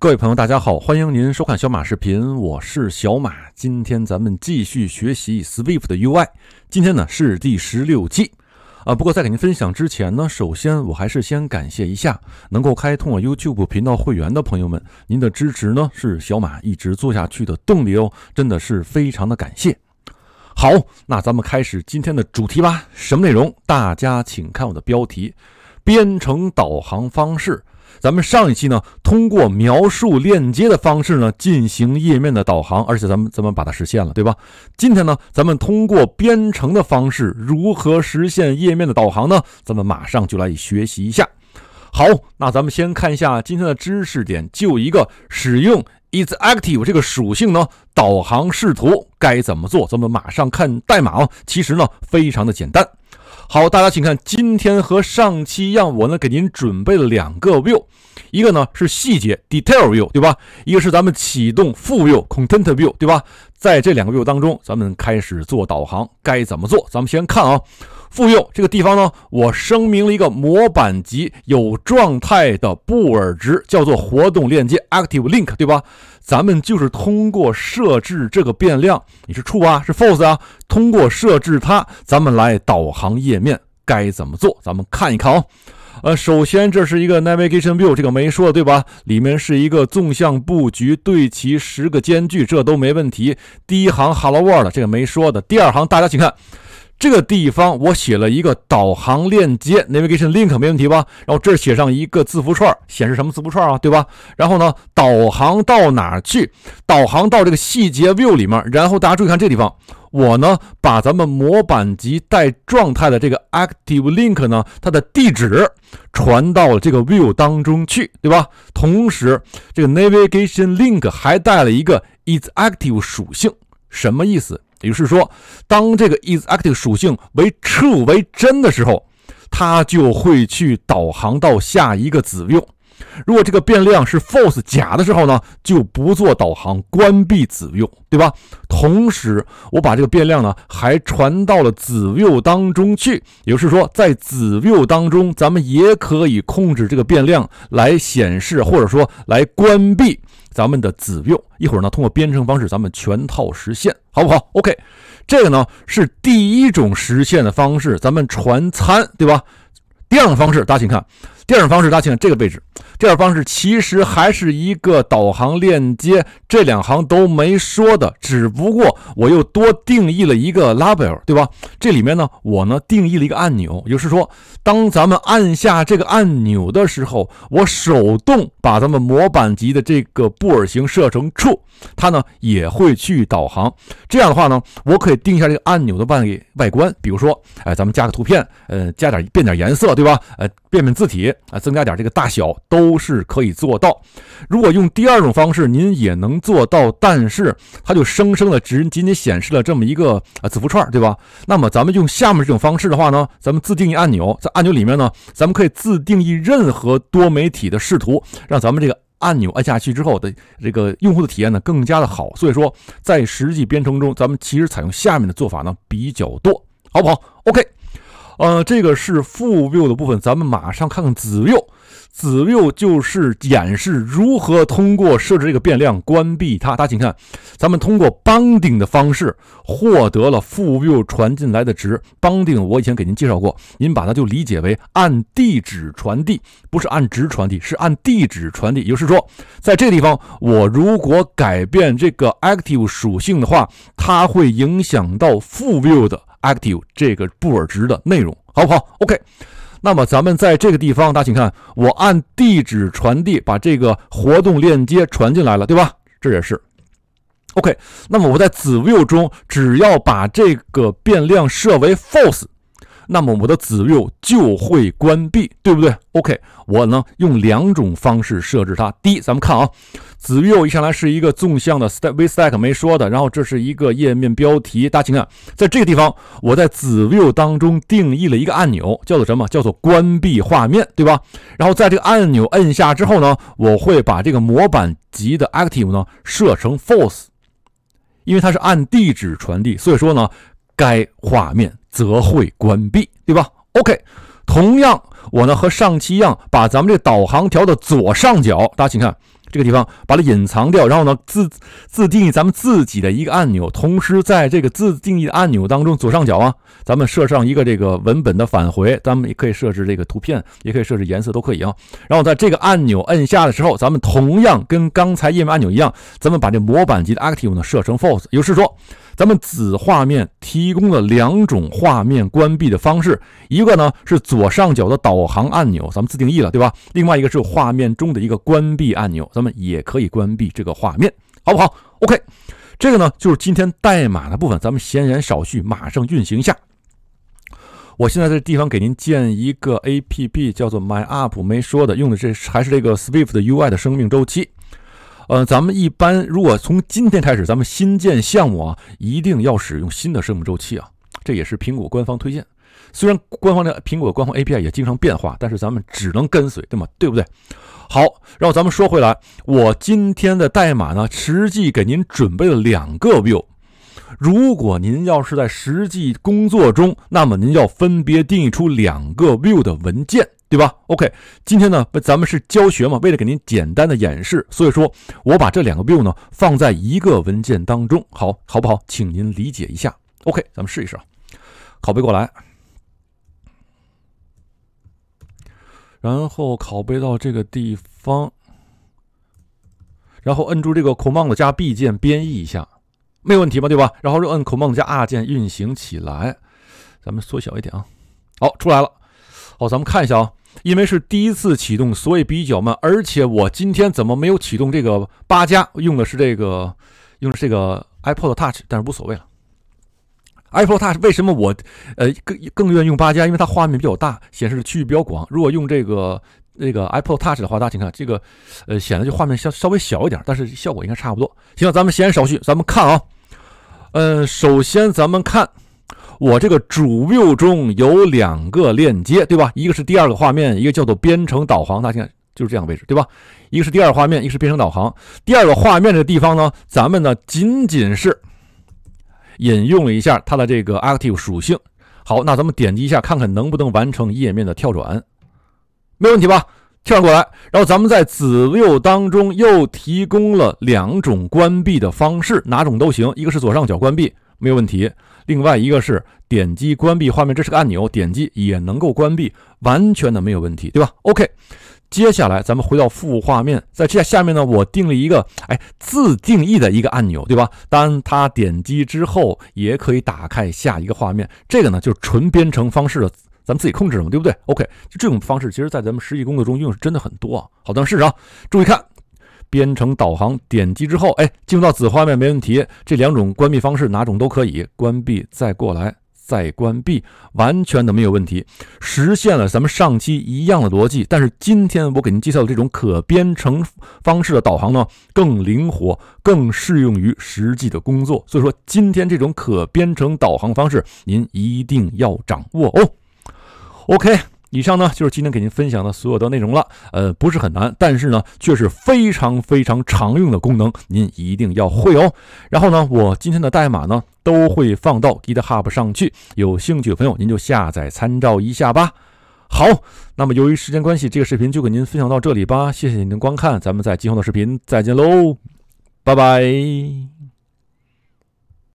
各位朋友，大家好，欢迎您收看小马视频，我是小马。今天咱们继续学习 Swift 的 UI。今天呢是第十六期，啊，不过在给您分享之前呢，首先我还是先感谢一下能够开通我 YouTube 频道会员的朋友们，您的支持呢是小马一直做下去的动力哦，真的是非常的感谢。好，那咱们开始今天的主题吧。什么内容？大家请看我的标题：编程导航方式。咱们上一期呢，通过描述链接的方式呢，进行页面的导航，而且咱们咱们把它实现了，对吧？今天呢，咱们通过编程的方式，如何实现页面的导航呢？咱们马上就来学习一下。好，那咱们先看一下今天的知识点，就一个使用 is active 这个属性呢，导航视图该怎么做？咱们马上看代码啊，其实呢，非常的简单。好，大家请看，今天和上期一样，我呢给您准备了两个 view，一个呢是细节 detail view，对吧？一个是咱们启动 view content view，对吧？在这两个 view 当中，咱们开始做导航，该怎么做？咱们先看啊。复用这个地方呢，我声明了一个模板级有状态的布尔值，叫做活动链接 （active link），对吧？咱们就是通过设置这个变量，你是 true 啊，是 false 啊，通过设置它，咱们来导航页面该怎么做？咱们看一看啊。呃，首先这是一个 navigation view，这个没说对吧？里面是一个纵向布局，对齐十个间距，这都没问题。第一行 hello world，这个没说的。第二行，大家请看。这个地方我写了一个导航链接 navigation link 没问题吧？然后这儿写上一个字符串，显示什么字符串啊？对吧？然后呢，导航到哪儿去？导航到这个细节 view 里面。然后大家注意看这地方，我呢把咱们模板级带状态的这个 active link 呢，它的地址传到了这个 view 当中去，对吧？同时这个 navigation link 还带了一个 is active 属性，什么意思？也就是说，当这个 is active 属性为 true 为真的时候，它就会去导航到下一个子用。如果这个变量是 false 假的时候呢，就不做导航，关闭子用，对吧？同时，我把这个变量呢，还传到了子 view 当中去，也就是说，在子 view 当中，咱们也可以控制这个变量来显示，或者说来关闭咱们的子 view。一会儿呢，通过编程方式，咱们全套实现，好不好？OK，这个呢是第一种实现的方式，咱们传参，对吧？第二种方式，大家请看，第二种方式，大家请看这个位置。第二方式其实还是一个导航链接，这两行都没说的，只不过我又多定义了一个 label，对吧？这里面呢，我呢定义了一个按钮，就是说，当咱们按下这个按钮的时候，我手动把咱们模板级的这个布尔型设成 true，它呢也会去导航。这样的话呢，我可以定一下这个按钮的外外观，比如说，哎，咱们加个图片，呃，加点变点颜色，对吧？呃，变变字体，啊，增加点这个大小都。都是可以做到。如果用第二种方式，您也能做到，但是它就生生的只仅仅显示了这么一个啊字符串，对吧？那么咱们用下面这种方式的话呢，咱们自定义按钮，在按钮里面呢，咱们可以自定义任何多媒体的视图，让咱们这个按钮按下去之后的这个用户的体验呢更加的好。所以说，在实际编程中，咱们其实采用下面的做法呢比较多，好不好？OK。呃，这个是负 view 的部分，咱们马上看看子 view。子 view 就是演示如何通过设置这个变量关闭它。大家请看，咱们通过邦定的方式获得了负 view 传进来的值。邦定我以前给您介绍过，您把它就理解为按地址传递，不是按值传递，是按地址传递。也就是说，在这地方，我如果改变这个 active 属性的话，它会影响到负 view 的。Active 这个布尔值的内容，好不好？OK，那么咱们在这个地方，大家请看，我按地址传递把这个活动链接传进来了，对吧？这也是 OK。那么我在子 view 中，只要把这个变量设为 false。那么我的子六就会关闭，对不对？OK，我呢用两种方式设置它。第一，咱们看啊，子六一上来是一个纵向的 stack vstack 没说的，然后这是一个页面标题。大家请看，在这个地方，我在子六当中定义了一个按钮，叫做什么？叫做关闭画面，对吧？然后在这个按钮摁下之后呢，我会把这个模板级的 active 呢设成 false，因为它是按地址传递，所以说呢，该画面。则会关闭，对吧？OK，同样我呢和上期一样，把咱们这导航条的左上角，大家请看这个地方，把它隐藏掉，然后呢自自定义咱们自己的一个按钮，同时在这个自定义的按钮当中，左上角啊，咱们设上一个这个文本的返回，咱们也可以设置这个图片，也可以设置颜色，都可以啊。然后在这个按钮摁下的时候，咱们同样跟刚才页面按钮一样，咱们把这模板级的 active 呢设成 false，也就是说。咱们子画面提供了两种画面关闭的方式，一个呢是左上角的导航按钮，咱们自定义了，对吧？另外一个是画面中的一个关闭按钮，咱们也可以关闭这个画面，好不好？OK，这个呢就是今天代码的部分，咱们闲言少叙，马上运行一下。我现在这地方给您建一个 APP，叫做 My App，没说的，用的这还是这个 Swift 的 UI 的生命周期。呃，咱们一般如果从今天开始，咱们新建项目啊，一定要使用新的生命周期啊，这也是苹果官方推荐。虽然官方的苹果官方 API 也经常变化，但是咱们只能跟随，对吗？对不对？好，然后咱们说回来，我今天的代码呢，实际给您准备了两个 view。如果您要是在实际工作中，那么您要分别定义出两个 view 的文件。对吧？OK，今天呢，咱们是教学嘛，为了给您简单的演示，所以说我把这两个 view 呢放在一个文件当中，好，好不好？请您理解一下。OK，咱们试一试啊，拷贝过来，然后拷贝到这个地方，然后摁住这个 command 加 b 键编译一下，没有问题吧？对吧？然后又摁 command 加 r 键运行起来，咱们缩小一点啊，好出来了，好，咱们看一下啊。因为是第一次启动，所以比较慢。而且我今天怎么没有启动这个八加？用的是这个，用的这个 iPod Touch，但是无所谓了。iPod Touch 为什么我，呃，更更愿意用八加？因为它画面比较大，显示的区域比较广。如果用这个这个 iPod Touch 的话，大家请看这个，呃，显得就画面稍稍微小一点，但是效果应该差不多。行，咱们闲言少叙，咱们看啊，嗯，首先咱们看。我这个主 view 中有两个链接，对吧？一个是第二个画面，一个叫做编程导航。大家看，就是这样的位置，对吧？一个是第二画面，一个是编程导航。第二个画面这个地方呢，咱们呢仅仅是引用了一下它的这个 active 属性。好，那咱们点击一下，看看能不能完成页面的跳转，没问题吧？跳转过来。然后咱们在子 view 当中又提供了两种关闭的方式，哪种都行。一个是左上角关闭。没有问题。另外一个是点击关闭画面，这是个按钮，点击也能够关闭，完全的没有问题，对吧？OK，接下来咱们回到副画面，在这下面呢，我定了一个哎自定义的一个按钮，对吧？当它点击之后，也可以打开下一个画面。这个呢就是纯编程方式的，咱们自己控制嘛，对不对？OK，就这种方式，其实在咱们实际工作中用是真的很多。啊，好，咱们试试啊，注意看。编程导航点击之后，哎，进入到子画面没问题。这两种关闭方式哪种都可以关闭，再过来再关闭，完全的没有问题，实现了咱们上期一样的逻辑。但是今天我给您介绍的这种可编程方式的导航呢，更灵活，更适用于实际的工作。所以说，今天这种可编程导航方式，您一定要掌握哦。OK。以上呢就是今天给您分享的所有的内容了，呃，不是很难，但是呢却是非常非常常用的功能，您一定要会哦。然后呢，我今天的代码呢都会放到 GitHub 上去，有兴趣的朋友您就下载参照一下吧。好，那么由于时间关系，这个视频就给您分享到这里吧，谢谢您的观看，咱们在今后的视频再见喽，拜拜。